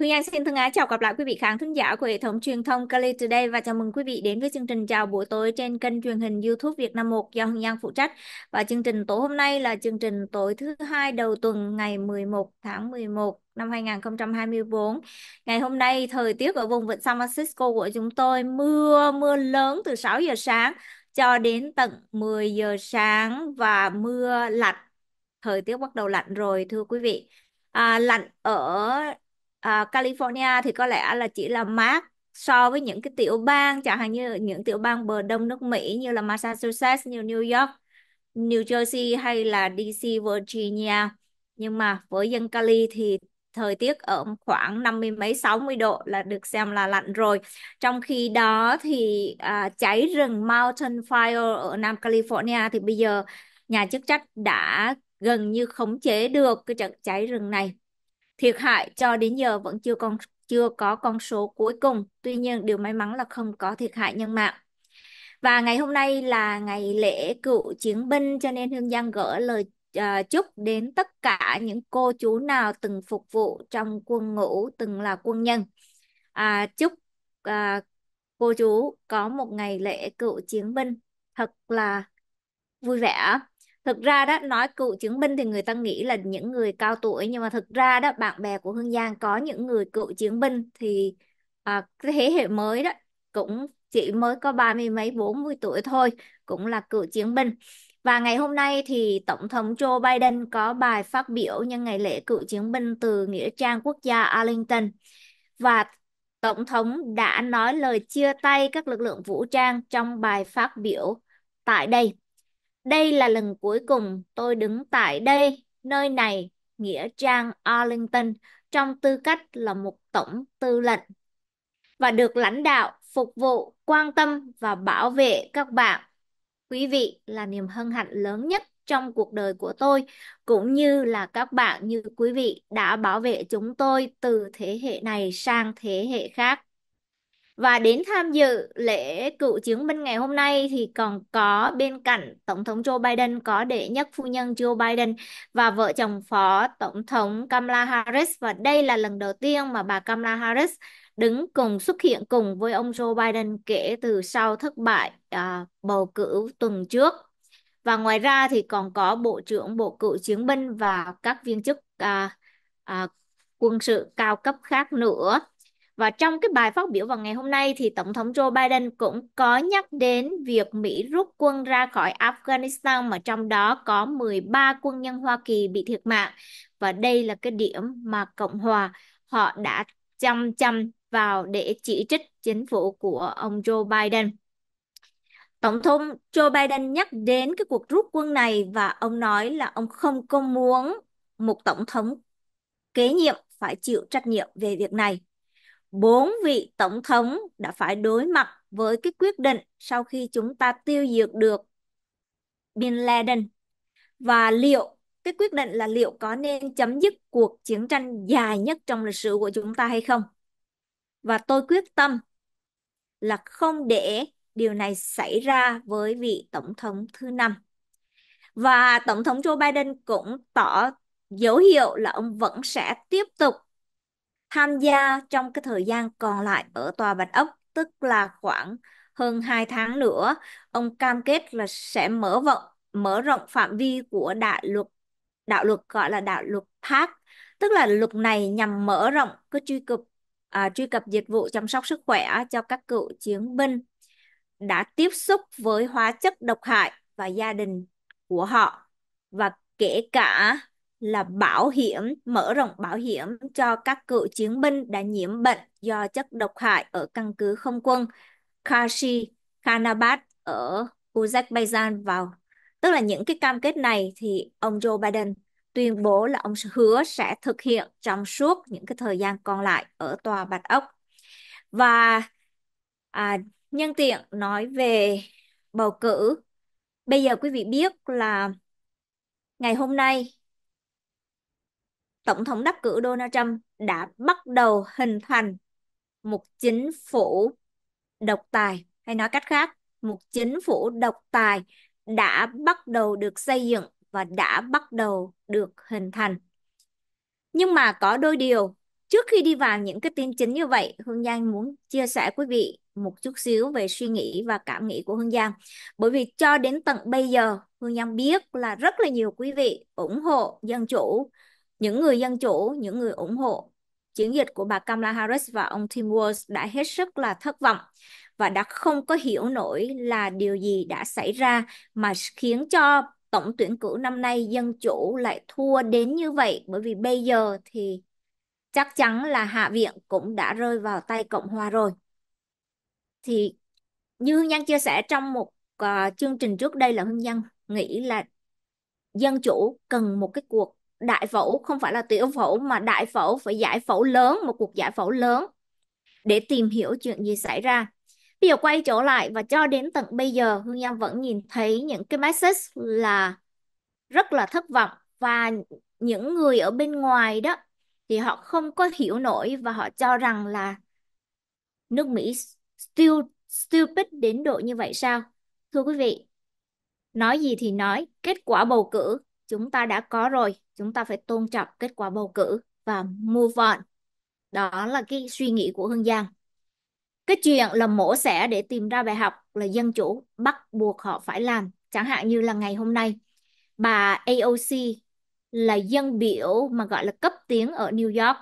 Hương Anh xin thân ái chào gặp lại quý vị khán thính giả của hệ thống truyền thông Cali Today và chào mừng quý vị đến với chương trình Chào buổi tối trên kênh truyền hình YouTube Việt Nam 1 do Hương Anh phụ trách. Và chương trình tối hôm nay là chương trình tối thứ hai đầu tuần ngày 11 tháng 11 năm 2024. Ngày hôm nay thời tiết ở vùng vịnh San Francisco của chúng tôi mưa mưa lớn từ 6 giờ sáng cho đến tận 10 giờ sáng và mưa lạnh. Thời tiết bắt đầu lạnh rồi thưa quý vị. À, lạnh ở à, California thì có lẽ là chỉ là mát so với những cái tiểu bang chẳng hạn như những tiểu bang bờ đông nước Mỹ như là Massachusetts như New York New Jersey hay là DC Virginia nhưng mà với dân Cali thì thời tiết ở khoảng năm mươi mấy 60 độ là được xem là lạnh rồi. Trong khi đó thì à, cháy rừng Mountain Fire ở Nam California thì bây giờ nhà chức trách đã gần như khống chế được cái trận cháy rừng này Thiệt hại cho đến giờ vẫn chưa con chưa có con số cuối cùng, tuy nhiên điều may mắn là không có thiệt hại nhân mạng. Và ngày hôm nay là ngày lễ cựu chiến binh cho nên Hương Giang gỡ lời uh, chúc đến tất cả những cô chú nào từng phục vụ trong quân ngũ, từng là quân nhân. À, chúc à, cô chú có một ngày lễ cựu chiến binh thật là vui vẻ thực ra đó nói cựu chiến binh thì người ta nghĩ là những người cao tuổi nhưng mà thực ra đó bạn bè của Hương Giang có những người cựu chiến binh thì à, thế hệ mới đó cũng chỉ mới có ba mươi mấy bốn mươi tuổi thôi cũng là cựu chiến binh và ngày hôm nay thì Tổng thống Joe Biden có bài phát biểu nhân ngày lễ cựu chiến binh từ Nghĩa trang quốc gia Arlington. Và Tổng thống đã nói lời chia tay các lực lượng vũ trang trong bài phát biểu tại đây. Đây là lần cuối cùng tôi đứng tại đây, nơi này, nghĩa trang Arlington, trong tư cách là một tổng tư lệnh và được lãnh đạo, phục vụ, quan tâm và bảo vệ các bạn. Quý vị là niềm hân hạnh lớn nhất trong cuộc đời của tôi, cũng như là các bạn như quý vị đã bảo vệ chúng tôi từ thế hệ này sang thế hệ khác. Và đến tham dự lễ cựu chiến binh ngày hôm nay thì còn có bên cạnh Tổng thống Joe Biden có đệ nhất phu nhân Joe Biden và vợ chồng Phó Tổng thống Kamala Harris và đây là lần đầu tiên mà bà Kamala Harris đứng cùng xuất hiện cùng với ông Joe Biden kể từ sau thất bại à, bầu cử tuần trước. Và ngoài ra thì còn có Bộ trưởng Bộ Cựu Chiến binh và các viên chức à, à, quân sự cao cấp khác nữa. Và trong cái bài phát biểu vào ngày hôm nay thì Tổng thống Joe Biden cũng có nhắc đến việc Mỹ rút quân ra khỏi Afghanistan mà trong đó có 13 quân nhân Hoa Kỳ bị thiệt mạng. Và đây là cái điểm mà Cộng hòa họ đã chăm chăm vào để chỉ trích chính phủ của ông Joe Biden. Tổng thống Joe Biden nhắc đến cái cuộc rút quân này và ông nói là ông không có muốn một tổng thống kế nhiệm phải chịu trách nhiệm về việc này bốn vị tổng thống đã phải đối mặt với cái quyết định sau khi chúng ta tiêu diệt được Bin Laden và liệu cái quyết định là liệu có nên chấm dứt cuộc chiến tranh dài nhất trong lịch sử của chúng ta hay không và tôi quyết tâm là không để điều này xảy ra với vị tổng thống thứ năm và tổng thống Joe Biden cũng tỏ dấu hiệu là ông vẫn sẽ tiếp tục tham gia trong cái thời gian còn lại ở tòa Bạch Ốc, tức là khoảng hơn 2 tháng nữa, ông cam kết là sẽ mở rộng mở rộng phạm vi của đạo luật đạo luật gọi là đạo luật PAC, tức là luật này nhằm mở rộng cái truy cập à, truy cập dịch vụ chăm sóc sức khỏe cho các cựu chiến binh đã tiếp xúc với hóa chất độc hại và gia đình của họ và kể cả là bảo hiểm mở rộng bảo hiểm cho các cựu chiến binh đã nhiễm bệnh do chất độc hại ở căn cứ không quân Kashi Khanabad ở Uzbekistan vào tức là những cái cam kết này thì ông Joe Biden tuyên bố là ông hứa sẽ thực hiện trong suốt những cái thời gian còn lại ở tòa Bạch Ốc và à, nhân tiện nói về bầu cử bây giờ quý vị biết là ngày hôm nay Tổng thống đắc cử Donald Trump đã bắt đầu hình thành một chính phủ độc tài hay nói cách khác một chính phủ độc tài đã bắt đầu được xây dựng và đã bắt đầu được hình thành nhưng mà có đôi điều trước khi đi vào những cái tin chính như vậy hương giang muốn chia sẻ quý vị một chút xíu về suy nghĩ và cảm nghĩ của hương giang bởi vì cho đến tận bây giờ hương giang biết là rất là nhiều quý vị ủng hộ dân chủ những người dân chủ, những người ủng hộ chiến dịch của bà Kamala Harris và ông Tim Walz đã hết sức là thất vọng và đã không có hiểu nổi là điều gì đã xảy ra mà khiến cho tổng tuyển cử năm nay dân chủ lại thua đến như vậy bởi vì bây giờ thì chắc chắn là hạ viện cũng đã rơi vào tay cộng hòa rồi thì như hương giang chia sẻ trong một uh, chương trình trước đây là hương giang nghĩ là dân chủ cần một cái cuộc đại phẫu không phải là tiểu phẫu mà đại phẫu phải giải phẫu lớn một cuộc giải phẫu lớn để tìm hiểu chuyện gì xảy ra bây giờ quay trở lại và cho đến tận bây giờ Hương Giang vẫn nhìn thấy những cái message là rất là thất vọng và những người ở bên ngoài đó thì họ không có hiểu nổi và họ cho rằng là nước Mỹ still stupid đến độ như vậy sao thưa quý vị nói gì thì nói kết quả bầu cử chúng ta đã có rồi chúng ta phải tôn trọng kết quả bầu cử và move on đó là cái suy nghĩ của hương giang cái chuyện là mổ xẻ để tìm ra bài học là dân chủ bắt buộc họ phải làm chẳng hạn như là ngày hôm nay bà AOC là dân biểu mà gọi là cấp tiến ở New York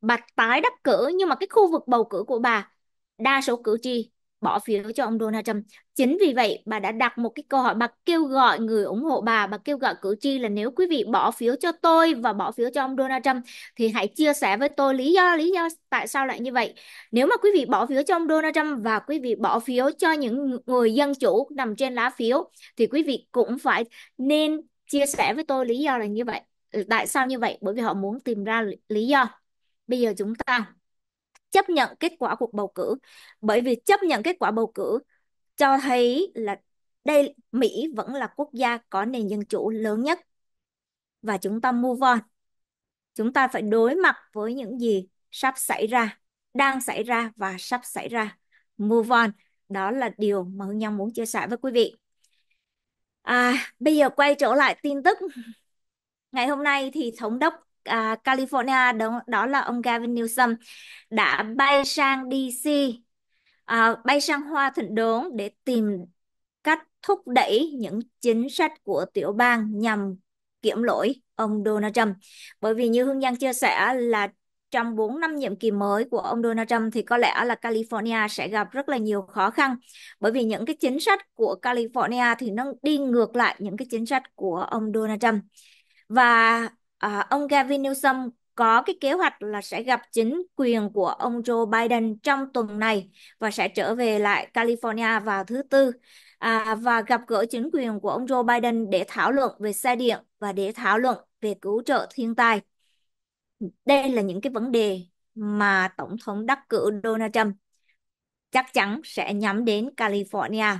bà tái đắc cử nhưng mà cái khu vực bầu cử của bà đa số cử tri bỏ phiếu cho ông Donald Trump. Chính vì vậy, bà đã đặt một cái câu hỏi, bà kêu gọi người ủng hộ bà, bà kêu gọi cử tri là nếu quý vị bỏ phiếu cho tôi và bỏ phiếu cho ông Donald Trump thì hãy chia sẻ với tôi lý do, lý do tại sao lại như vậy. Nếu mà quý vị bỏ phiếu cho ông Donald Trump và quý vị bỏ phiếu cho những người dân chủ nằm trên lá phiếu thì quý vị cũng phải nên chia sẻ với tôi lý do là như vậy. Tại sao như vậy? Bởi vì họ muốn tìm ra lý do. Bây giờ chúng ta chấp nhận kết quả cuộc bầu cử bởi vì chấp nhận kết quả bầu cử cho thấy là đây Mỹ vẫn là quốc gia có nền dân chủ lớn nhất và chúng ta move on chúng ta phải đối mặt với những gì sắp xảy ra đang xảy ra và sắp xảy ra move on đó là điều mà Hương Nhung muốn chia sẻ với quý vị à, bây giờ quay trở lại tin tức ngày hôm nay thì thống đốc À, California đó, đó là ông Gavin Newsom đã bay sang DC à, bay sang Hoa Thịnh Đốn để tìm cách thúc đẩy những chính sách của tiểu bang nhằm kiểm lỗi ông Donald Trump. Bởi vì như Hương Giang chia sẻ là trong 4 năm nhiệm kỳ mới của ông Donald Trump thì có lẽ là California sẽ gặp rất là nhiều khó khăn bởi vì những cái chính sách của California thì nó đi ngược lại những cái chính sách của ông Donald Trump. Và à, ông Gavin Newsom có cái kế hoạch là sẽ gặp chính quyền của ông Joe Biden trong tuần này và sẽ trở về lại California vào thứ tư à, và gặp gỡ chính quyền của ông Joe Biden để thảo luận về xe điện và để thảo luận về cứu trợ thiên tai. Đây là những cái vấn đề mà Tổng thống đắc cử Donald Trump chắc chắn sẽ nhắm đến California.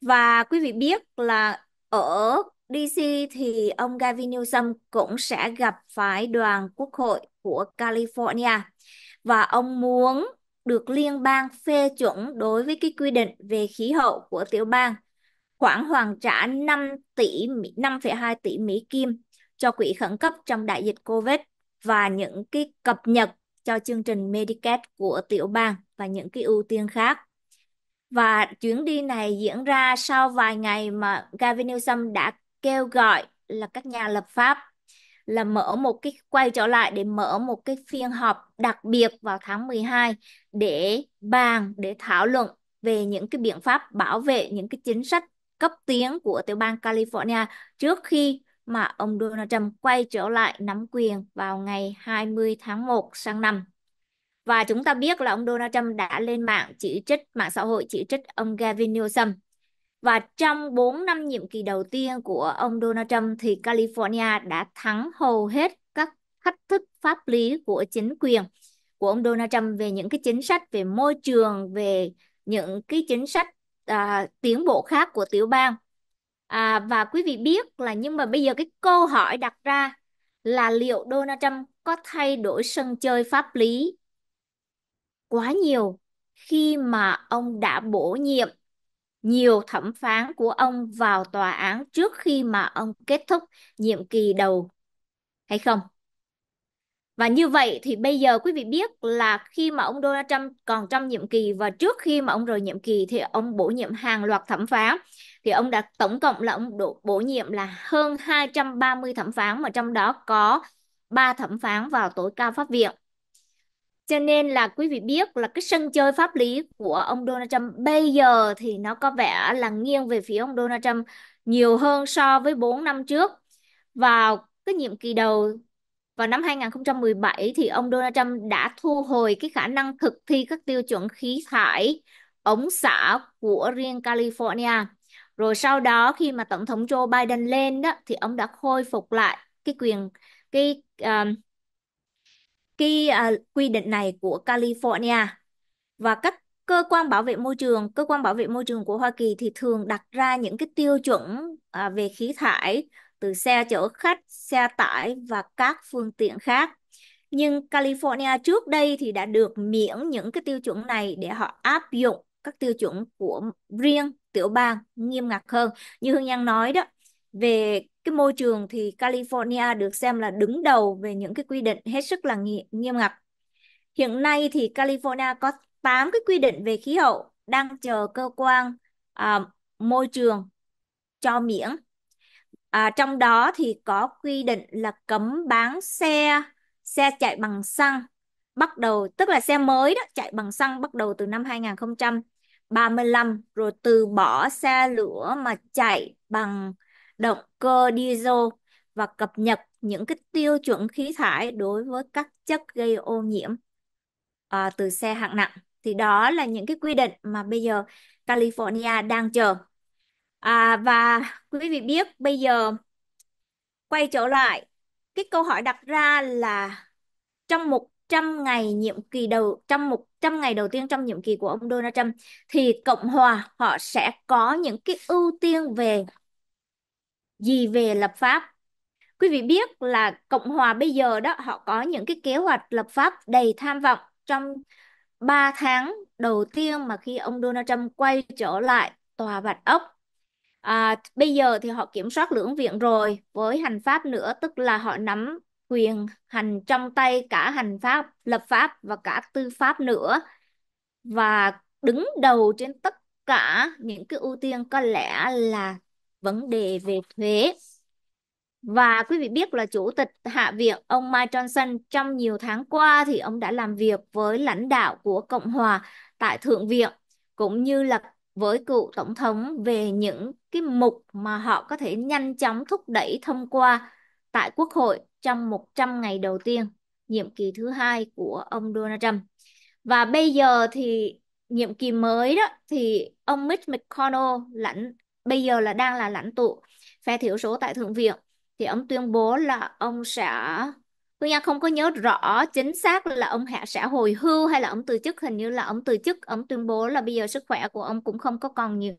Và quý vị biết là ở DC thì ông Gavin Newsom cũng sẽ gặp phái đoàn quốc hội của California và ông muốn được liên bang phê chuẩn đối với cái quy định về khí hậu của tiểu bang khoản hoàn trả 5 tỷ 5,2 tỷ Mỹ kim cho quỹ khẩn cấp trong đại dịch Covid và những cái cập nhật cho chương trình Medicaid của tiểu bang và những cái ưu tiên khác. Và chuyến đi này diễn ra sau vài ngày mà Gavin Newsom đã kêu gọi là các nhà lập pháp là mở một cái quay trở lại để mở một cái phiên họp đặc biệt vào tháng 12 để bàn để thảo luận về những cái biện pháp bảo vệ những cái chính sách cấp tiến của tiểu bang California trước khi mà ông Donald Trump quay trở lại nắm quyền vào ngày 20 tháng 1 sang năm. Và chúng ta biết là ông Donald Trump đã lên mạng chỉ trích mạng xã hội chỉ trích ông Gavin Newsom và trong 4 năm nhiệm kỳ đầu tiên của ông Donald Trump thì California đã thắng hầu hết các thách thức pháp lý của chính quyền của ông Donald Trump về những cái chính sách về môi trường, về những cái chính sách à, tiến bộ khác của tiểu bang. À, và quý vị biết là nhưng mà bây giờ cái câu hỏi đặt ra là liệu Donald Trump có thay đổi sân chơi pháp lý quá nhiều khi mà ông đã bổ nhiệm nhiều thẩm phán của ông vào tòa án trước khi mà ông kết thúc nhiệm kỳ đầu hay không? Và như vậy thì bây giờ quý vị biết là khi mà ông Donald Trump còn trong nhiệm kỳ và trước khi mà ông rời nhiệm kỳ thì ông bổ nhiệm hàng loạt thẩm phán. Thì ông đã tổng cộng là ông bổ nhiệm là hơn 230 thẩm phán mà trong đó có 3 thẩm phán vào tối cao pháp viện cho nên là quý vị biết là cái sân chơi pháp lý của ông Donald Trump bây giờ thì nó có vẻ là nghiêng về phía ông Donald Trump nhiều hơn so với 4 năm trước. Vào cái nhiệm kỳ đầu vào năm 2017 thì ông Donald Trump đã thu hồi cái khả năng thực thi các tiêu chuẩn khí thải ống xả của riêng California. Rồi sau đó khi mà tổng thống Joe Biden lên đó thì ông đã khôi phục lại cái quyền cái um, cái à, quy định này của California và các cơ quan bảo vệ môi trường cơ quan bảo vệ môi trường của Hoa Kỳ thì thường đặt ra những cái tiêu chuẩn à, về khí thải từ xe chở khách xe tải và các phương tiện khác nhưng California trước đây thì đã được miễn những cái tiêu chuẩn này để họ áp dụng các tiêu chuẩn của riêng tiểu bang nghiêm ngặt hơn như Hương Nhan nói đó về cái môi trường thì California được xem là đứng đầu về những cái quy định hết sức là nghi, nghiêm ngặt. Hiện nay thì California có 8 cái quy định về khí hậu đang chờ cơ quan à, môi trường cho miễn. À, trong đó thì có quy định là cấm bán xe xe chạy bằng xăng bắt đầu tức là xe mới đó chạy bằng xăng bắt đầu từ năm 2035 rồi từ bỏ xe lửa mà chạy bằng động cơ diesel và cập nhật những cái tiêu chuẩn khí thải đối với các chất gây ô nhiễm à, từ xe hạng nặng thì đó là những cái quy định mà bây giờ California đang chờ à, và quý vị biết bây giờ quay trở lại cái câu hỏi đặt ra là trong một trăm ngày nhiệm kỳ đầu trong một trăm ngày đầu tiên trong nhiệm kỳ của ông Donald Trump thì Cộng hòa họ sẽ có những cái ưu tiên về gì về lập pháp. Quý vị biết là Cộng hòa bây giờ đó họ có những cái kế hoạch lập pháp đầy tham vọng trong 3 tháng đầu tiên mà khi ông Donald Trump quay trở lại tòa Bạch Ốc. À, bây giờ thì họ kiểm soát lưỡng viện rồi với hành pháp nữa tức là họ nắm quyền hành trong tay cả hành pháp, lập pháp và cả tư pháp nữa và đứng đầu trên tất cả những cái ưu tiên có lẽ là vấn đề về thuế. Và quý vị biết là Chủ tịch Hạ viện ông Mike Johnson trong nhiều tháng qua thì ông đã làm việc với lãnh đạo của Cộng hòa tại Thượng viện cũng như là với cựu tổng thống về những cái mục mà họ có thể nhanh chóng thúc đẩy thông qua tại Quốc hội trong 100 ngày đầu tiên nhiệm kỳ thứ hai của ông Donald Trump. Và bây giờ thì nhiệm kỳ mới đó thì ông Mitch McConnell lãnh bây giờ là đang là lãnh tụ phe thiểu số tại thượng viện thì ông tuyên bố là ông sẽ tôi nha không có nhớ rõ chính xác là ông hạ sẽ hồi hưu hay là ông từ chức hình như là ông từ chức ông tuyên bố là bây giờ sức khỏe của ông cũng không có còn nhiều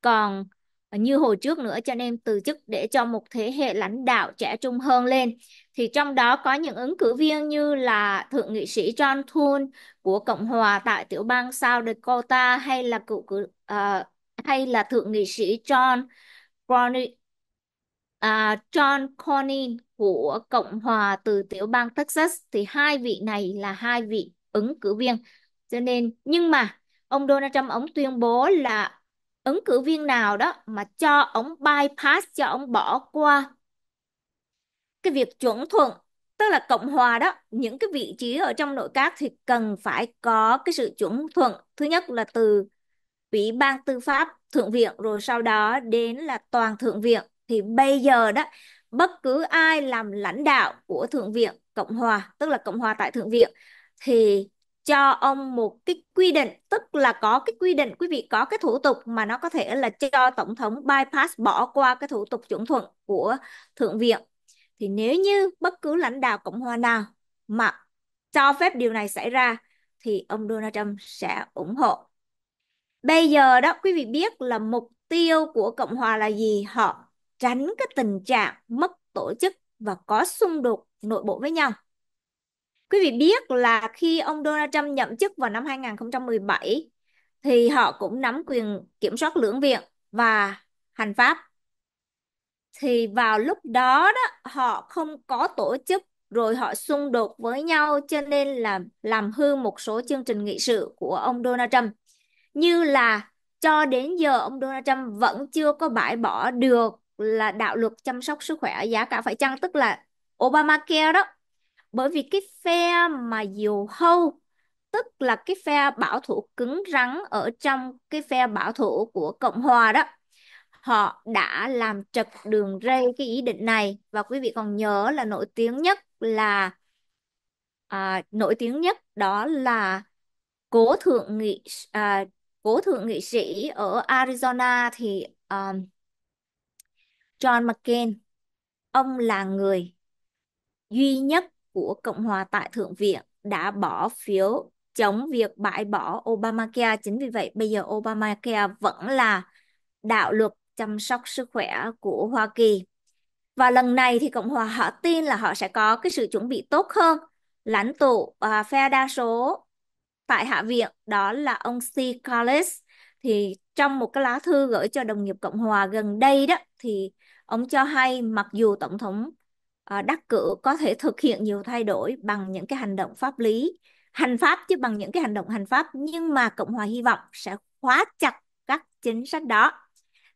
còn như hồi trước nữa cho nên từ chức để cho một thế hệ lãnh đạo trẻ trung hơn lên thì trong đó có những ứng cử viên như là thượng nghị sĩ John Thune của Cộng hòa tại tiểu bang South Dakota hay là cựu uh, hay là thượng nghị sĩ John Cornyn, à, John Cornyn của Cộng hòa từ tiểu bang Texas thì hai vị này là hai vị ứng cử viên. Cho nên nhưng mà ông Donald Trump ông tuyên bố là ứng cử viên nào đó mà cho ông bypass cho ông bỏ qua cái việc chuẩn thuận tức là cộng hòa đó những cái vị trí ở trong nội các thì cần phải có cái sự chuẩn thuận thứ nhất là từ ủy ban tư pháp thượng viện rồi sau đó đến là toàn thượng viện thì bây giờ đó bất cứ ai làm lãnh đạo của thượng viện cộng hòa tức là cộng hòa tại thượng viện thì cho ông một cái quy định tức là có cái quy định quý vị có cái thủ tục mà nó có thể là cho tổng thống bypass bỏ qua cái thủ tục chuẩn thuận của thượng viện thì nếu như bất cứ lãnh đạo cộng hòa nào mà cho phép điều này xảy ra thì ông Donald Trump sẽ ủng hộ Bây giờ đó quý vị biết là mục tiêu của Cộng hòa là gì? Họ tránh cái tình trạng mất tổ chức và có xung đột nội bộ với nhau. Quý vị biết là khi ông Donald Trump nhậm chức vào năm 2017 thì họ cũng nắm quyền kiểm soát lưỡng viện và hành pháp. Thì vào lúc đó đó họ không có tổ chức rồi họ xung đột với nhau cho nên là làm hư một số chương trình nghị sự của ông Donald Trump như là cho đến giờ ông Donald Trump vẫn chưa có bãi bỏ được là đạo luật chăm sóc sức khỏe ở giá cả phải chăng tức là Obamacare đó bởi vì cái phe mà diều hâu tức là cái phe bảo thủ cứng rắn ở trong cái phe bảo thủ của Cộng hòa đó họ đã làm trật đường ray cái ý định này và quý vị còn nhớ là nổi tiếng nhất là à, nổi tiếng nhất đó là cố thượng nghị à, cố thượng nghị sĩ ở Arizona thì um, John McCain ông là người duy nhất của Cộng hòa tại Thượng viện đã bỏ phiếu chống việc bãi bỏ Obamacare. Chính vì vậy bây giờ Obamacare vẫn là đạo luật chăm sóc sức khỏe của Hoa Kỳ. Và lần này thì Cộng hòa họ tin là họ sẽ có cái sự chuẩn bị tốt hơn. Lãnh tụ à, phe đa số tại Hạ viện đó là ông C. Collins thì trong một cái lá thư gửi cho đồng nghiệp Cộng hòa gần đây đó thì ông cho hay mặc dù tổng thống ờ, đắc cử có thể thực hiện nhiều thay đổi bằng những cái hành động pháp lý hành pháp chứ bằng những cái hành động hành pháp nhưng mà Cộng hòa hy vọng sẽ khóa chặt các chính sách đó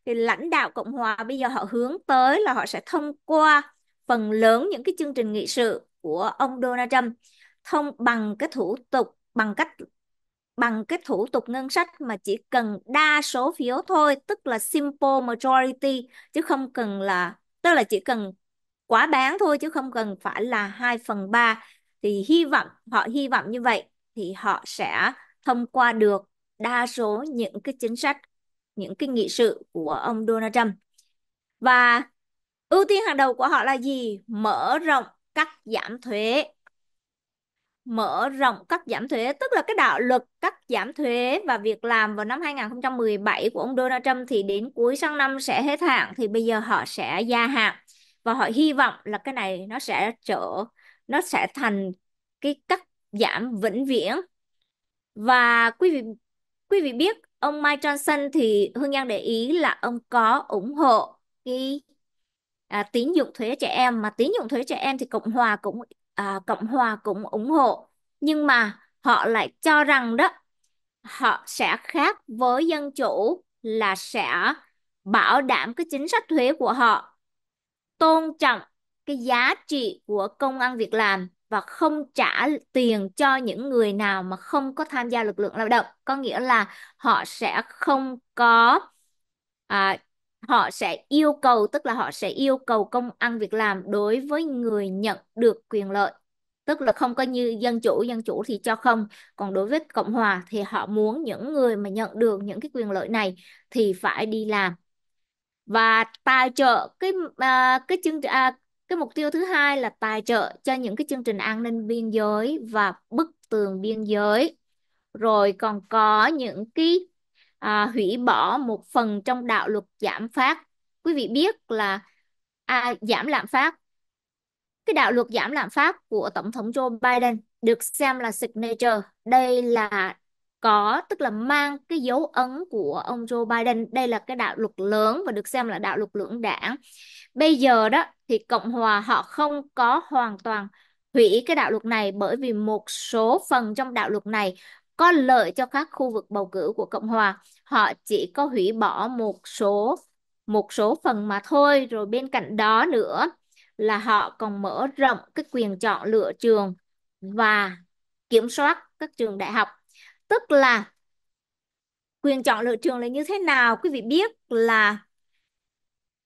thì lãnh đạo Cộng hòa bây giờ họ hướng tới là họ sẽ thông qua phần lớn những cái chương trình nghị sự của ông Donald Trump thông bằng cái thủ tục bằng cách bằng cái thủ tục ngân sách mà chỉ cần đa số phiếu thôi tức là simple majority chứ không cần là tức là chỉ cần quá bán thôi chứ không cần phải là 2 phần 3 thì hy vọng họ hy vọng như vậy thì họ sẽ thông qua được đa số những cái chính sách những cái nghị sự của ông Donald Trump và ưu tiên hàng đầu của họ là gì mở rộng cắt giảm thuế mở rộng cắt giảm thuế tức là cái đạo luật cắt giảm thuế và việc làm vào năm 2017 của ông Donald Trump thì đến cuối sang năm sẽ hết hạn thì bây giờ họ sẽ gia hạn và họ hy vọng là cái này nó sẽ trở nó sẽ thành cái cắt giảm vĩnh viễn và quý vị quý vị biết ông Mike Johnson thì Hương Giang để ý là ông có ủng hộ cái à, tín dụng thuế trẻ em mà tín dụng thuế trẻ em thì cộng hòa cũng à, Cộng hòa cũng ủng hộ nhưng mà họ lại cho rằng đó họ sẽ khác với dân chủ là sẽ bảo đảm cái chính sách thuế của họ tôn trọng cái giá trị của công ăn việc làm và không trả tiền cho những người nào mà không có tham gia lực lượng lao động có nghĩa là họ sẽ không có à, họ sẽ yêu cầu tức là họ sẽ yêu cầu công ăn việc làm đối với người nhận được quyền lợi tức là không có như dân chủ dân chủ thì cho không còn đối với cộng hòa thì họ muốn những người mà nhận được những cái quyền lợi này thì phải đi làm và tài trợ cái à, cái chương à, cái mục tiêu thứ hai là tài trợ cho những cái chương trình an ninh biên giới và bức tường biên giới rồi còn có những cái à, hủy bỏ một phần trong đạo luật giảm phát quý vị biết là à, giảm lạm phát cái đạo luật giảm lạm phát của tổng thống Joe Biden được xem là signature đây là có tức là mang cái dấu ấn của ông Joe Biden đây là cái đạo luật lớn và được xem là đạo luật lưỡng đảng bây giờ đó thì cộng hòa họ không có hoàn toàn hủy cái đạo luật này bởi vì một số phần trong đạo luật này có lợi cho các khu vực bầu cử của Cộng hòa. Họ chỉ có hủy bỏ một số một số phần mà thôi, rồi bên cạnh đó nữa là họ còn mở rộng cái quyền chọn lựa trường và kiểm soát các trường đại học. Tức là quyền chọn lựa trường là như thế nào? Quý vị biết là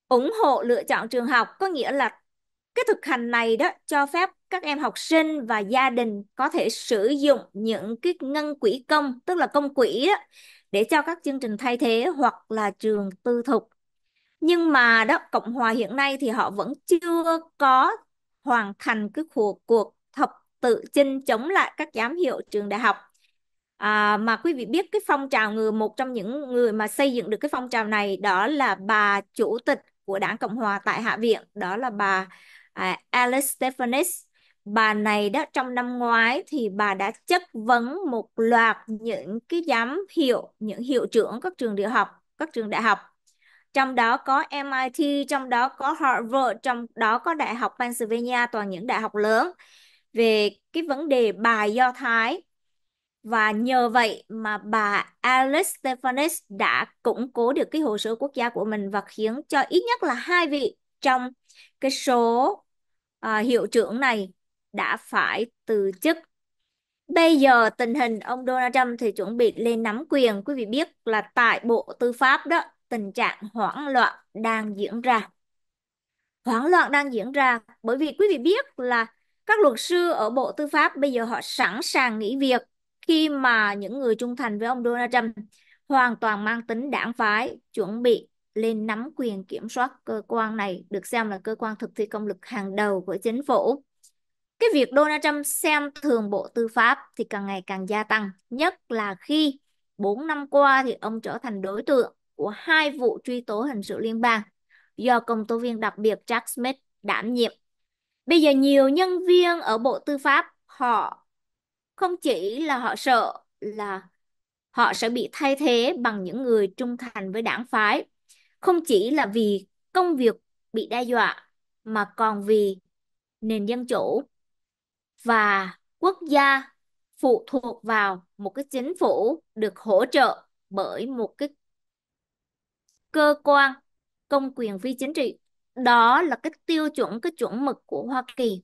ủng hộ lựa chọn trường học có nghĩa là cái thực hành này đó cho phép các em học sinh và gia đình có thể sử dụng những cái ngân quỹ công tức là công quỹ đó, để cho các chương trình thay thế hoặc là trường tư thục nhưng mà đó cộng hòa hiện nay thì họ vẫn chưa có hoàn thành cái cuộc cuộc thập tự chinh chống lại các giám hiệu trường đại học à, mà quý vị biết cái phong trào người một trong những người mà xây dựng được cái phong trào này đó là bà chủ tịch của đảng cộng hòa tại hạ viện đó là bà à, Alice Stephanis bà này đó trong năm ngoái thì bà đã chất vấn một loạt những cái giám hiệu những hiệu trưởng các trường đại học các trường đại học trong đó có MIT trong đó có Harvard trong đó có đại học Pennsylvania toàn những đại học lớn về cái vấn đề bà Do Thái và nhờ vậy mà bà Alice Stefanis đã củng cố được cái hồ sơ quốc gia của mình và khiến cho ít nhất là hai vị trong cái số à, hiệu trưởng này đã phải từ chức. Bây giờ tình hình ông Donald Trump thì chuẩn bị lên nắm quyền. Quý vị biết là tại Bộ Tư pháp đó, tình trạng hoảng loạn đang diễn ra. Hoảng loạn đang diễn ra bởi vì quý vị biết là các luật sư ở Bộ Tư pháp bây giờ họ sẵn sàng nghỉ việc khi mà những người trung thành với ông Donald Trump hoàn toàn mang tính đảng phái chuẩn bị lên nắm quyền kiểm soát cơ quan này được xem là cơ quan thực thi công lực hàng đầu của chính phủ. Cái việc Donald Trump xem thường Bộ Tư pháp thì càng ngày càng gia tăng, nhất là khi 4 năm qua thì ông trở thành đối tượng của hai vụ truy tố hình sự liên bang do công tố viên đặc biệt Jack Smith đảm nhiệm. Bây giờ nhiều nhân viên ở Bộ Tư pháp họ không chỉ là họ sợ là họ sẽ bị thay thế bằng những người trung thành với đảng phái, không chỉ là vì công việc bị đe dọa mà còn vì nền dân chủ và quốc gia phụ thuộc vào một cái chính phủ được hỗ trợ bởi một cái cơ quan công quyền phi chính trị đó là cái tiêu chuẩn cái chuẩn mực của Hoa Kỳ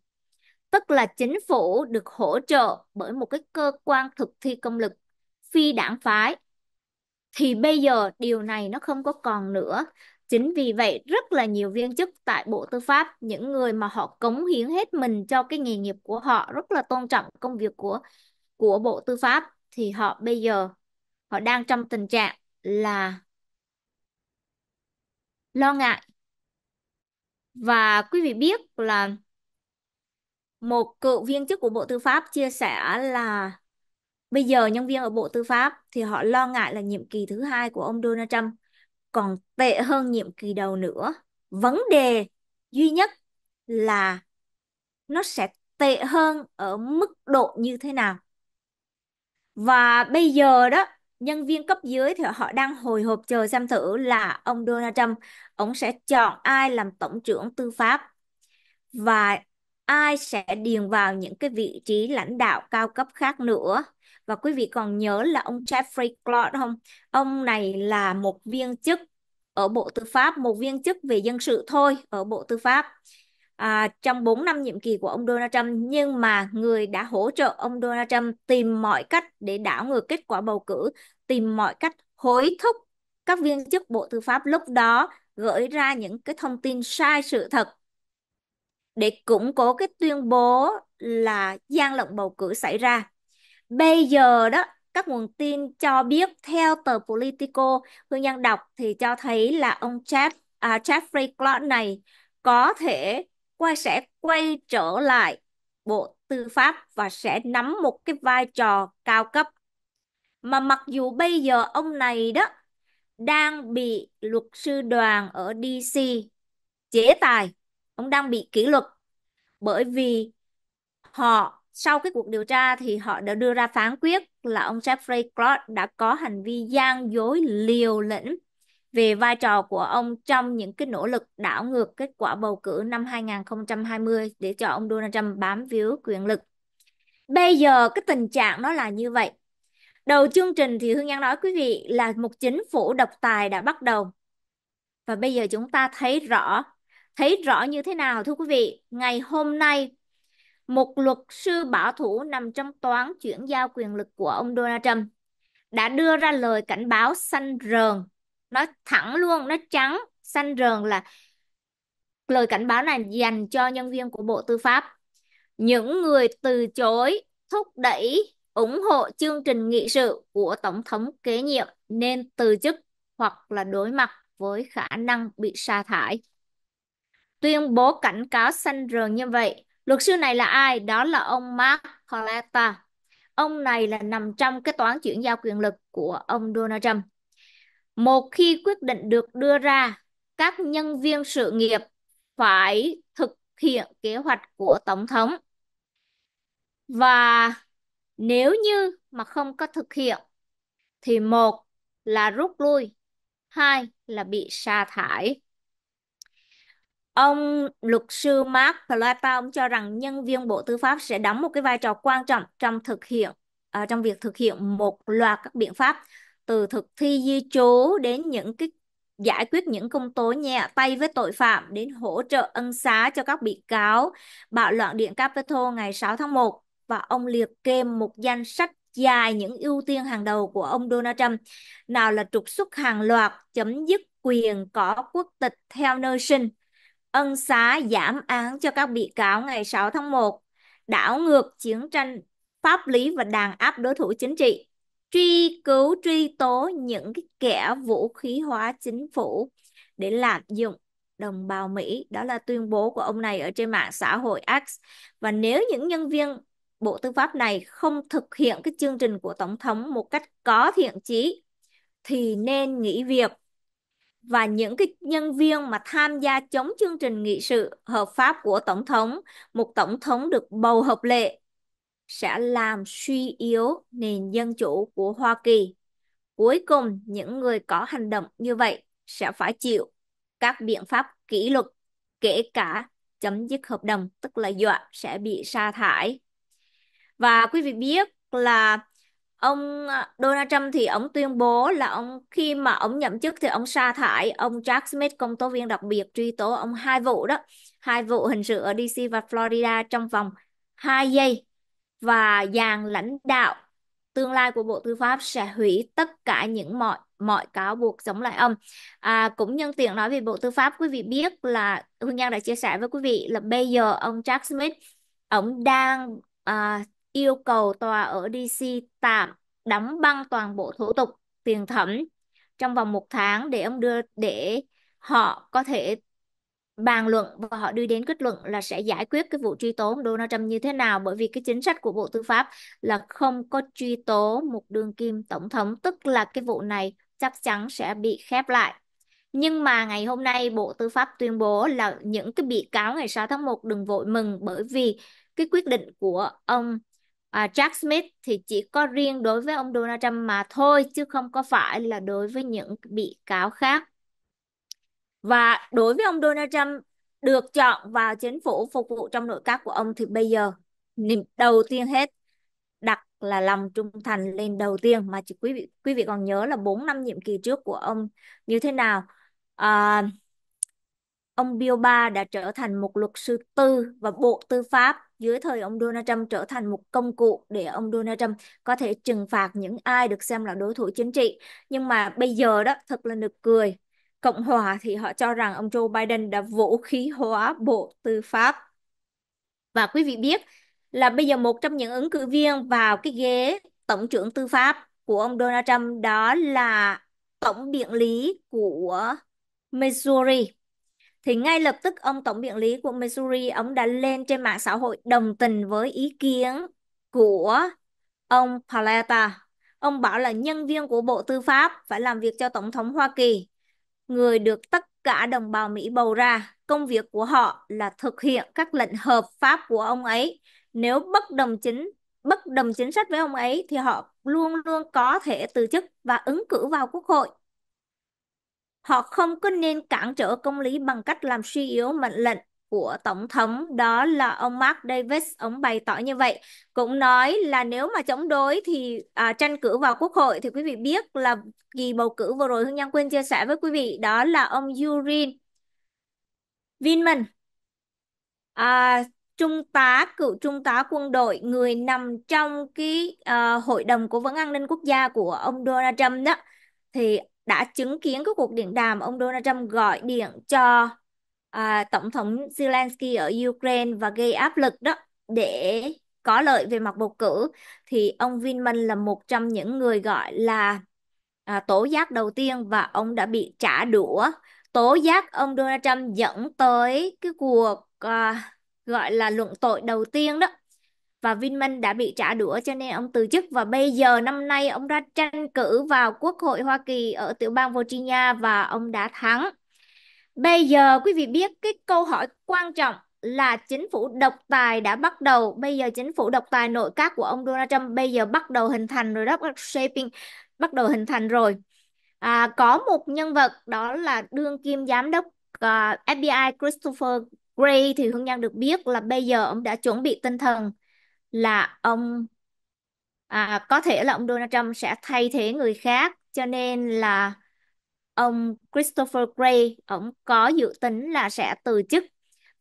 tức là chính phủ được hỗ trợ bởi một cái cơ quan thực thi công lực phi đảng phái thì bây giờ điều này nó không có còn nữa Chính vì vậy rất là nhiều viên chức tại Bộ Tư pháp, những người mà họ cống hiến hết mình cho cái nghề nghiệp của họ, rất là tôn trọng công việc của của Bộ Tư pháp thì họ bây giờ họ đang trong tình trạng là lo ngại. Và quý vị biết là một cựu viên chức của Bộ Tư pháp chia sẻ là bây giờ nhân viên ở Bộ Tư pháp thì họ lo ngại là nhiệm kỳ thứ hai của ông Donald Trump còn tệ hơn nhiệm kỳ đầu nữa vấn đề duy nhất là nó sẽ tệ hơn ở mức độ như thế nào và bây giờ đó nhân viên cấp dưới thì họ đang hồi hộp chờ xem thử là ông Donald Trump ông sẽ chọn ai làm tổng trưởng tư pháp và ai sẽ điền vào những cái vị trí lãnh đạo cao cấp khác nữa và quý vị còn nhớ là ông Jeffrey Clark không? Ông này là một viên chức ở Bộ Tư pháp, một viên chức về dân sự thôi ở Bộ Tư pháp à, trong 4 năm nhiệm kỳ của ông Donald Trump nhưng mà người đã hỗ trợ ông Donald Trump tìm mọi cách để đảo ngược kết quả bầu cử, tìm mọi cách hối thúc các viên chức Bộ Tư pháp lúc đó gửi ra những cái thông tin sai sự thật để củng cố cái tuyên bố là gian lận bầu cử xảy ra Bây giờ đó, các nguồn tin cho biết theo tờ Politico, Hương Giang đọc thì cho thấy là ông Jeff, à, Jeffrey Clark này có thể quay sẽ quay trở lại Bộ Tư pháp và sẽ nắm một cái vai trò cao cấp. Mà mặc dù bây giờ ông này đó đang bị luật sư đoàn ở DC chế tài, ông đang bị kỷ luật bởi vì họ sau cái cuộc điều tra thì họ đã đưa ra phán quyết là ông Jeffrey Clark đã có hành vi gian dối liều lĩnh về vai trò của ông trong những cái nỗ lực đảo ngược kết quả bầu cử năm 2020 để cho ông Donald Trump bám víu quyền lực. Bây giờ cái tình trạng nó là như vậy. Đầu chương trình thì Hương Nhan nói quý vị là một chính phủ độc tài đã bắt đầu. Và bây giờ chúng ta thấy rõ, thấy rõ như thế nào thưa quý vị. Ngày hôm nay một luật sư bảo thủ nằm trong toán chuyển giao quyền lực của ông Donald Trump đã đưa ra lời cảnh báo xanh rờn nói thẳng luôn nó trắng xanh rờn là lời cảnh báo này dành cho nhân viên của Bộ Tư pháp những người từ chối thúc đẩy ủng hộ chương trình nghị sự của tổng thống kế nhiệm nên từ chức hoặc là đối mặt với khả năng bị sa thải tuyên bố cảnh cáo xanh rờn như vậy Luật sư này là ai? Đó là ông Mark Coletta. Ông này là nằm trong cái toán chuyển giao quyền lực của ông Donald Trump. Một khi quyết định được đưa ra, các nhân viên sự nghiệp phải thực hiện kế hoạch của tổng thống. Và nếu như mà không có thực hiện thì một là rút lui, hai là bị sa thải. Ông luật sư Mark Palapa ông cho rằng nhân viên Bộ Tư pháp sẽ đóng một cái vai trò quan trọng trong thực hiện uh, trong việc thực hiện một loạt các biện pháp từ thực thi di trú đến những cái giải quyết những công tố nhẹ tay với tội phạm đến hỗ trợ ân xá cho các bị cáo bạo loạn điện Capitol ngày 6 tháng 1 và ông liệt kê một danh sách dài những ưu tiên hàng đầu của ông Donald Trump nào là trục xuất hàng loạt chấm dứt quyền có quốc tịch theo nơi sinh ân xá giảm án cho các bị cáo ngày 6 tháng 1, đảo ngược chiến tranh pháp lý và đàn áp đối thủ chính trị, truy cứu truy tố những kẻ vũ khí hóa chính phủ để lạm dụng đồng bào Mỹ. Đó là tuyên bố của ông này ở trên mạng xã hội X. Và nếu những nhân viên Bộ Tư pháp này không thực hiện cái chương trình của Tổng thống một cách có thiện chí thì nên nghỉ việc và những cái nhân viên mà tham gia chống chương trình nghị sự hợp pháp của tổng thống, một tổng thống được bầu hợp lệ sẽ làm suy yếu nền dân chủ của Hoa Kỳ. Cuối cùng, những người có hành động như vậy sẽ phải chịu các biện pháp kỷ luật, kể cả chấm dứt hợp đồng, tức là dọa sẽ bị sa thải. Và quý vị biết là ông à, Donald Trump thì ông tuyên bố là ông khi mà ông nhậm chức thì ông sa thải ông Jack Smith công tố viên đặc biệt truy tố ông hai vụ đó hai vụ hình sự ở DC và Florida trong vòng 2 giây và dàn lãnh đạo tương lai của Bộ Tư pháp sẽ hủy tất cả những mọi mọi cáo buộc chống lại ông. À, cũng nhân tiện nói về Bộ Tư pháp, quý vị biết là Hương Giang đã chia sẻ với quý vị là bây giờ ông Jack Smith ông đang à, yêu cầu tòa ở DC tạm đóng băng toàn bộ thủ tục tiền thẩm trong vòng một tháng để ông đưa để họ có thể bàn luận và họ đưa đến kết luận là sẽ giải quyết cái vụ truy tố ông Donald Trump như thế nào bởi vì cái chính sách của Bộ Tư pháp là không có truy tố một đương kim tổng thống tức là cái vụ này chắc chắn sẽ bị khép lại. Nhưng mà ngày hôm nay Bộ Tư pháp tuyên bố là những cái bị cáo ngày 6 tháng 1 đừng vội mừng bởi vì cái quyết định của ông à, Jack Smith thì chỉ có riêng đối với ông Donald Trump mà thôi chứ không có phải là đối với những bị cáo khác. Và đối với ông Donald Trump được chọn vào chính phủ phục vụ trong nội các của ông thì bây giờ niềm đầu tiên hết đặt là lòng trung thành lên đầu tiên mà quý vị quý vị còn nhớ là 4 năm nhiệm kỳ trước của ông như thế nào. À, ông Bill Barr đã trở thành một luật sư tư và Bộ Tư pháp dưới thời ông Donald Trump trở thành một công cụ để ông Donald Trump có thể trừng phạt những ai được xem là đối thủ chính trị. Nhưng mà bây giờ đó thật là nực cười. Cộng hòa thì họ cho rằng ông Joe Biden đã vũ khí hóa Bộ Tư pháp. Và quý vị biết là bây giờ một trong những ứng cử viên vào cái ghế Tổng trưởng Tư pháp của ông Donald Trump đó là Tổng biện lý của Missouri thì ngay lập tức ông tổng biện lý của Missouri ông đã lên trên mạng xã hội đồng tình với ý kiến của ông Palata. Ông bảo là nhân viên của Bộ Tư pháp phải làm việc cho Tổng thống Hoa Kỳ, người được tất cả đồng bào Mỹ bầu ra. Công việc của họ là thực hiện các lệnh hợp pháp của ông ấy. Nếu bất đồng chính bất đồng chính sách với ông ấy thì họ luôn luôn có thể từ chức và ứng cử vào quốc hội Họ không có nên cản trở công lý bằng cách làm suy yếu mệnh lệnh của tổng thống đó là ông Mark Davis ông bày tỏ như vậy cũng nói là nếu mà chống đối thì à, tranh cử vào quốc hội thì quý vị biết là kỳ bầu cử vừa rồi Hương Nhân quên chia sẻ với quý vị đó là ông Yurin Vinman à, trung tá cựu trung tá quân đội người nằm trong cái à, hội đồng cố vấn an ninh quốc gia của ông Donald Trump đó thì đã chứng kiến cái cuộc điện đàm ông Donald Trump gọi điện cho à, Tổng thống Zelensky ở Ukraine và gây áp lực đó để có lợi về mặt bầu cử thì ông Vinman là một trong những người gọi là à, tố giác đầu tiên và ông đã bị trả đũa tố giác ông Donald Trump dẫn tới cái cuộc à, gọi là luận tội đầu tiên đó và vinman đã bị trả đũa cho nên ông từ chức và bây giờ năm nay ông ra tranh cử vào Quốc hội Hoa Kỳ ở tiểu bang Virginia và ông đã thắng. Bây giờ quý vị biết cái câu hỏi quan trọng là chính phủ độc tài đã bắt đầu bây giờ chính phủ độc tài nội các của ông Donald Trump bây giờ bắt đầu hình thành rồi đó shaping bắt đầu hình thành rồi à, có một nhân vật đó là đương kim giám đốc uh, à, FBI Christopher Gray thì Hương Giang được biết là bây giờ ông đã chuẩn bị tinh thần là ông à, có thể là ông Donald Trump sẽ thay thế người khác cho nên là ông Christopher Gray ông có dự tính là sẽ từ chức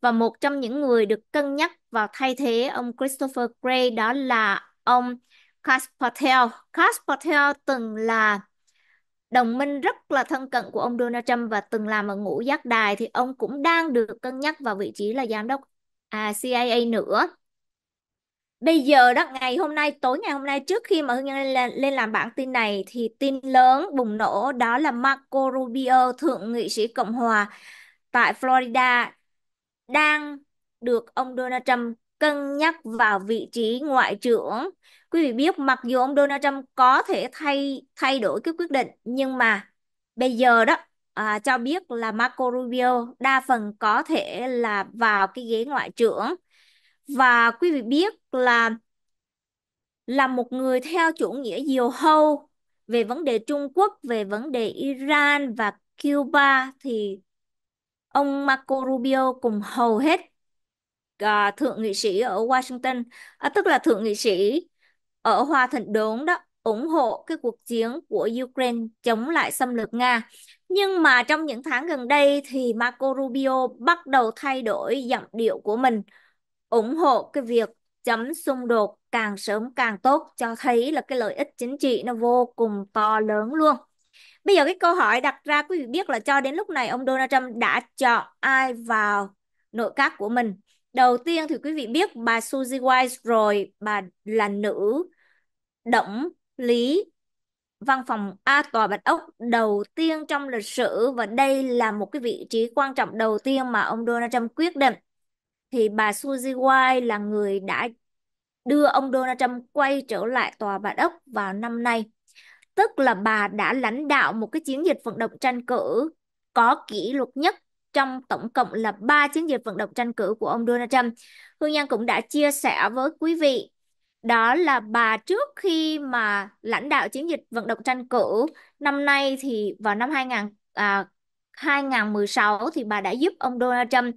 và một trong những người được cân nhắc vào thay thế ông Christopher Gray đó là ông Kash Patel. Kash Patel từng là đồng minh rất là thân cận của ông Donald Trump và từng làm ở ngũ giác đài thì ông cũng đang được cân nhắc vào vị trí là giám đốc à, CIA nữa bây giờ đó ngày hôm nay tối ngày hôm nay trước khi mà Hương Nhân lên, lên làm bản tin này thì tin lớn bùng nổ đó là Marco Rubio thượng nghị sĩ Cộng hòa tại Florida đang được ông Donald Trump cân nhắc vào vị trí ngoại trưởng. Quý vị biết mặc dù ông Donald Trump có thể thay thay đổi cái quyết định nhưng mà bây giờ đó à, cho biết là Marco Rubio đa phần có thể là vào cái ghế ngoại trưởng và quý vị biết là là một người theo chủ nghĩa diều hâu về vấn đề Trung Quốc, về vấn đề Iran và Cuba thì ông Marco Rubio cùng hầu hết uh, thượng nghị sĩ ở Washington, à, tức là thượng nghị sĩ ở Hoa Thịnh Đốn đó ủng hộ cái cuộc chiến của Ukraine chống lại xâm lược Nga. Nhưng mà trong những tháng gần đây thì Marco Rubio bắt đầu thay đổi giọng điệu của mình ủng hộ cái việc chấm xung đột càng sớm càng tốt cho thấy là cái lợi ích chính trị nó vô cùng to lớn luôn. Bây giờ cái câu hỏi đặt ra quý vị biết là cho đến lúc này ông Donald Trump đã chọn ai vào nội các của mình. Đầu tiên thì quý vị biết bà Suzy Wiles rồi, bà là nữ tổng lý văn phòng A tòa Bạch Ốc đầu tiên trong lịch sử và đây là một cái vị trí quan trọng đầu tiên mà ông Donald Trump quyết định thì bà Suzy Wild là người đã đưa ông Donald Trump quay trở lại tòa bạch ốc vào năm nay. Tức là bà đã lãnh đạo một cái chiến dịch vận động tranh cử có kỷ luật nhất trong tổng cộng là ba chiến dịch vận động tranh cử của ông Donald Trump. Hương Giang cũng đã chia sẻ với quý vị đó là bà trước khi mà lãnh đạo chiến dịch vận động tranh cử năm nay thì vào năm 2000 à, 2016 thì bà đã giúp ông Donald Trump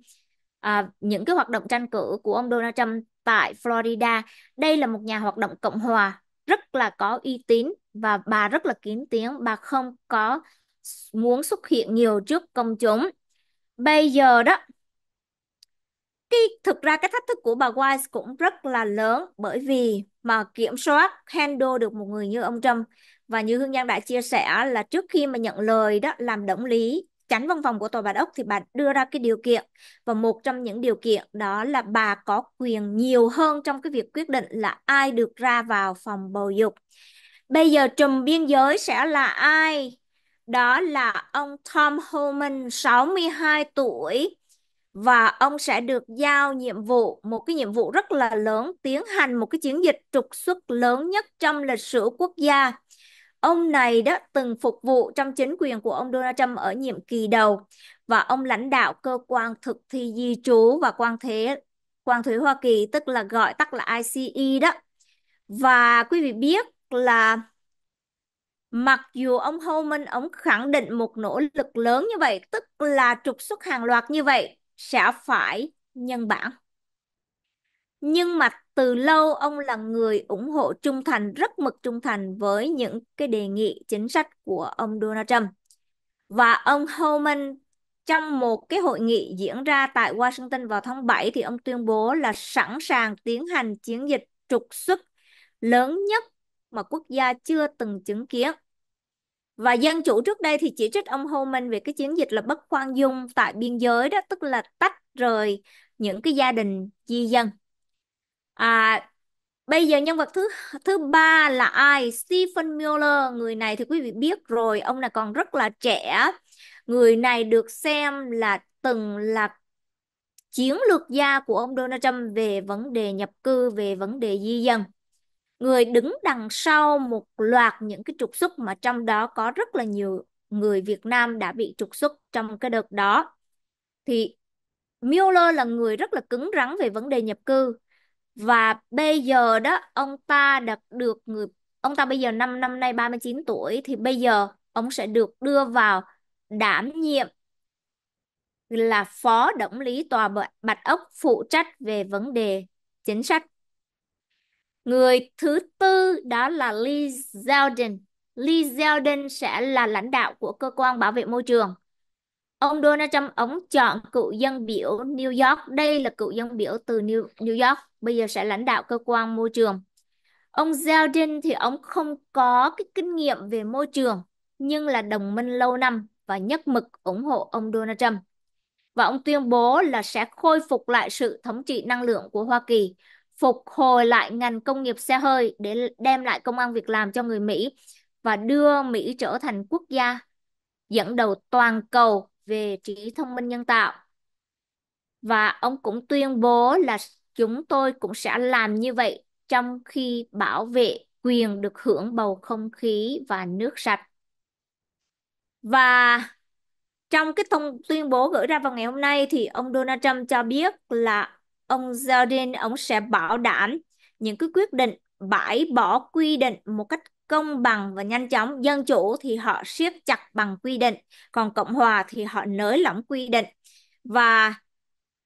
à, những cái hoạt động tranh cử của ông Donald Trump tại Florida. Đây là một nhà hoạt động cộng hòa rất là có uy tín và bà rất là kín tiếng, bà không có muốn xuất hiện nhiều trước công chúng. Bây giờ đó, cái thực ra cái thách thức của bà Wise cũng rất là lớn bởi vì mà kiểm soát handle được một người như ông Trump và như Hương Giang đã chia sẻ là trước khi mà nhận lời đó làm tổng lý tránh văn phòng của tòa bạch ốc thì bà đưa ra cái điều kiện và một trong những điều kiện đó là bà có quyền nhiều hơn trong cái việc quyết định là ai được ra vào phòng bầu dục bây giờ trùm biên giới sẽ là ai đó là ông Tom Holman 62 tuổi và ông sẽ được giao nhiệm vụ một cái nhiệm vụ rất là lớn tiến hành một cái chiến dịch trục xuất lớn nhất trong lịch sử quốc gia Ông này đã từng phục vụ trong chính quyền của ông Donald Trump ở nhiệm kỳ đầu và ông lãnh đạo cơ quan thực thi di trú và quan thuế quan thuế Hoa Kỳ tức là gọi tắt là ICE đó. Và quý vị biết là mặc dù ông Holman ông khẳng định một nỗ lực lớn như vậy tức là trục xuất hàng loạt như vậy sẽ phải nhân bản nhưng mà từ lâu ông là người ủng hộ trung thành rất mực trung thành với những cái đề nghị chính sách của ông Donald Trump và ông Holman trong một cái hội nghị diễn ra tại Washington vào tháng 7 thì ông tuyên bố là sẵn sàng tiến hành chiến dịch trục xuất lớn nhất mà quốc gia chưa từng chứng kiến. Và dân chủ trước đây thì chỉ trích ông Holman về cái chiến dịch là bất khoan dung tại biên giới đó, tức là tách rời những cái gia đình di dân À, bây giờ nhân vật thứ thứ ba là ai? Stephen Miller người này thì quý vị biết rồi, ông này còn rất là trẻ. Người này được xem là từng là chiến lược gia của ông Donald Trump về vấn đề nhập cư, về vấn đề di dân. Người đứng đằng sau một loạt những cái trục xuất mà trong đó có rất là nhiều người Việt Nam đã bị trục xuất trong cái đợt đó. Thì Mueller là người rất là cứng rắn về vấn đề nhập cư và bây giờ đó ông ta đã được người ông ta bây giờ 5 năm nay 39 tuổi thì bây giờ ông sẽ được đưa vào đảm nhiệm là phó tổng lý tòa Bạch Ốc phụ trách về vấn đề chính sách. Người thứ tư đó là Lee Zeldin. Lee Zeldin sẽ là lãnh đạo của cơ quan bảo vệ môi trường Ông Donald Trump ông chọn cựu dân biểu New York. Đây là cựu dân biểu từ New, New York. Bây giờ sẽ lãnh đạo cơ quan môi trường. Ông Zeldin thì ông không có cái kinh nghiệm về môi trường nhưng là đồng minh lâu năm và nhất mực ủng hộ ông Donald Trump. Và ông tuyên bố là sẽ khôi phục lại sự thống trị năng lượng của Hoa Kỳ, phục hồi lại ngành công nghiệp xe hơi để đem lại công an việc làm cho người Mỹ và đưa Mỹ trở thành quốc gia dẫn đầu toàn cầu về trí thông minh nhân tạo. Và ông cũng tuyên bố là chúng tôi cũng sẽ làm như vậy trong khi bảo vệ quyền được hưởng bầu không khí và nước sạch. Và trong cái thông tuyên bố gửi ra vào ngày hôm nay thì ông Donald Trump cho biết là ông Jordan ông sẽ bảo đảm những cái quyết định bãi bỏ quy định một cách công bằng và nhanh chóng dân chủ thì họ siết chặt bằng quy định còn cộng hòa thì họ nới lỏng quy định và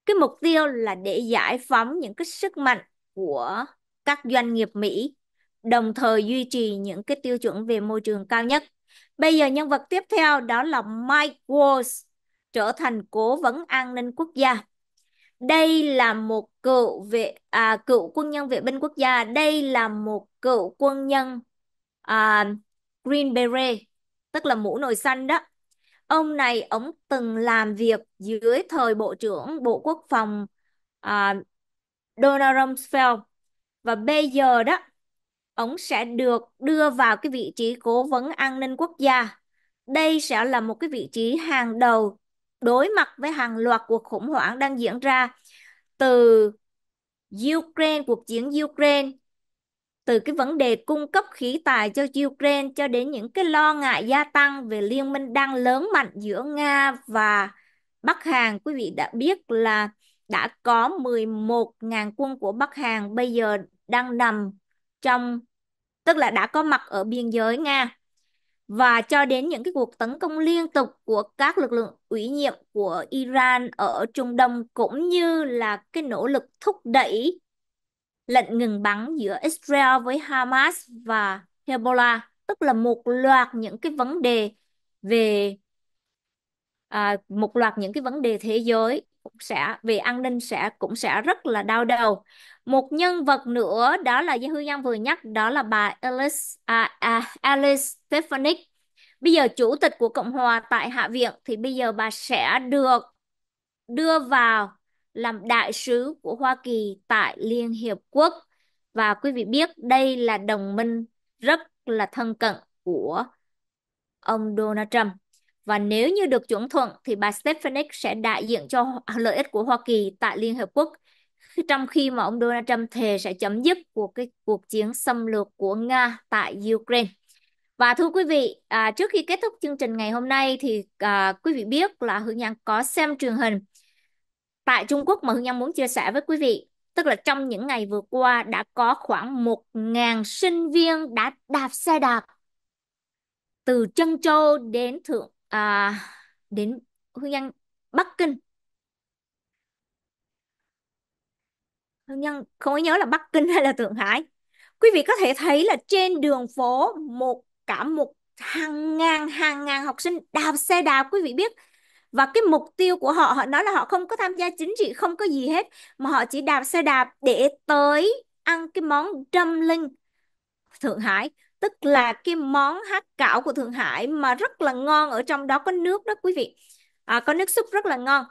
cái mục tiêu là để giải phóng những cái sức mạnh của các doanh nghiệp Mỹ đồng thời duy trì những cái tiêu chuẩn về môi trường cao nhất. Bây giờ nhân vật tiếp theo đó là Mike Walls trở thành cố vấn an ninh quốc gia. Đây là một cựu vệ à, cựu quân nhân vệ binh quốc gia, đây là một cựu quân nhân à, Green Beret tức là mũ nồi xanh đó ông này ông từng làm việc dưới thời bộ trưởng bộ quốc phòng à, Donald Rumsfeld và bây giờ đó ông sẽ được đưa vào cái vị trí cố vấn an ninh quốc gia đây sẽ là một cái vị trí hàng đầu đối mặt với hàng loạt cuộc khủng hoảng đang diễn ra từ Ukraine cuộc chiến Ukraine từ cái vấn đề cung cấp khí tài cho Ukraine cho đến những cái lo ngại gia tăng về liên minh đang lớn mạnh giữa Nga và Bắc Hàn. Quý vị đã biết là đã có 11.000 quân của Bắc Hàn bây giờ đang nằm trong tức là đã có mặt ở biên giới Nga và cho đến những cái cuộc tấn công liên tục của các lực lượng ủy nhiệm của Iran ở Trung Đông cũng như là cái nỗ lực thúc đẩy lệnh ngừng bắn giữa Israel với Hamas và Hezbollah, tức là một loạt những cái vấn đề về à, một loạt những cái vấn đề thế giới cũng sẽ về an ninh sẽ cũng sẽ rất là đau đầu. Một nhân vật nữa đó là Hương Giang vừa nhắc đó là bà Alice à, à, Alice Stefanik. Bây giờ chủ tịch của Cộng hòa tại Hạ viện thì bây giờ bà sẽ được đưa vào làm đại sứ của Hoa Kỳ tại Liên Hiệp Quốc và quý vị biết đây là đồng minh rất là thân cận của ông Donald Trump. Và nếu như được chuẩn thuận thì bà Stefanik sẽ đại diện cho lợi ích của Hoa Kỳ tại Liên Hợp Quốc trong khi mà ông Donald Trump thề sẽ chấm dứt cuộc cái cuộc chiến xâm lược của Nga tại Ukraine. Và thưa quý vị, à, trước khi kết thúc chương trình ngày hôm nay thì à, quý vị biết là Hữu Nhãn có xem truyền hình tại Trung Quốc mà Hương Nhân muốn chia sẻ với quý vị tức là trong những ngày vừa qua đã có khoảng 1.000 sinh viên đã đạp xe đạp từ Trân Châu đến thượng à, đến Hương Nhân Bắc Kinh Hương Nhân không có nhớ là Bắc Kinh hay là Thượng Hải quý vị có thể thấy là trên đường phố một cả một hàng ngàn hàng ngàn học sinh đạp xe đạp quý vị biết và cái mục tiêu của họ họ nói là họ không có tham gia chính trị không có gì hết mà họ chỉ đạp xe đạp để tới ăn cái món trăm linh Thượng Hải tức là cái món hát cảo của Thượng Hải mà rất là ngon ở trong đó có nước đó quý vị à, có nước súp rất là ngon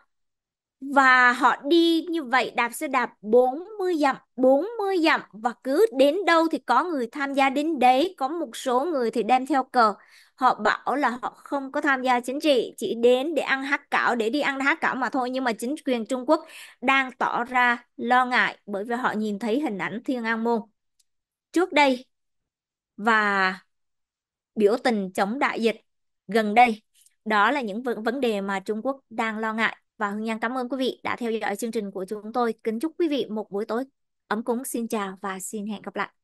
và họ đi như vậy đạp xe đạp 40 dặm 40 dặm và cứ đến đâu thì có người tham gia đến đấy có một số người thì đem theo cờ họ bảo là họ không có tham gia chính trị chỉ đến để ăn hắc cảo để đi ăn hắc cảo mà thôi nhưng mà chính quyền Trung Quốc đang tỏ ra lo ngại bởi vì họ nhìn thấy hình ảnh Thiên An Môn trước đây và biểu tình chống đại dịch gần đây đó là những vấn đề mà Trung Quốc đang lo ngại và Hương Nhan cảm ơn quý vị đã theo dõi chương trình của chúng tôi kính chúc quý vị một buổi tối ấm cúng xin chào và xin hẹn gặp lại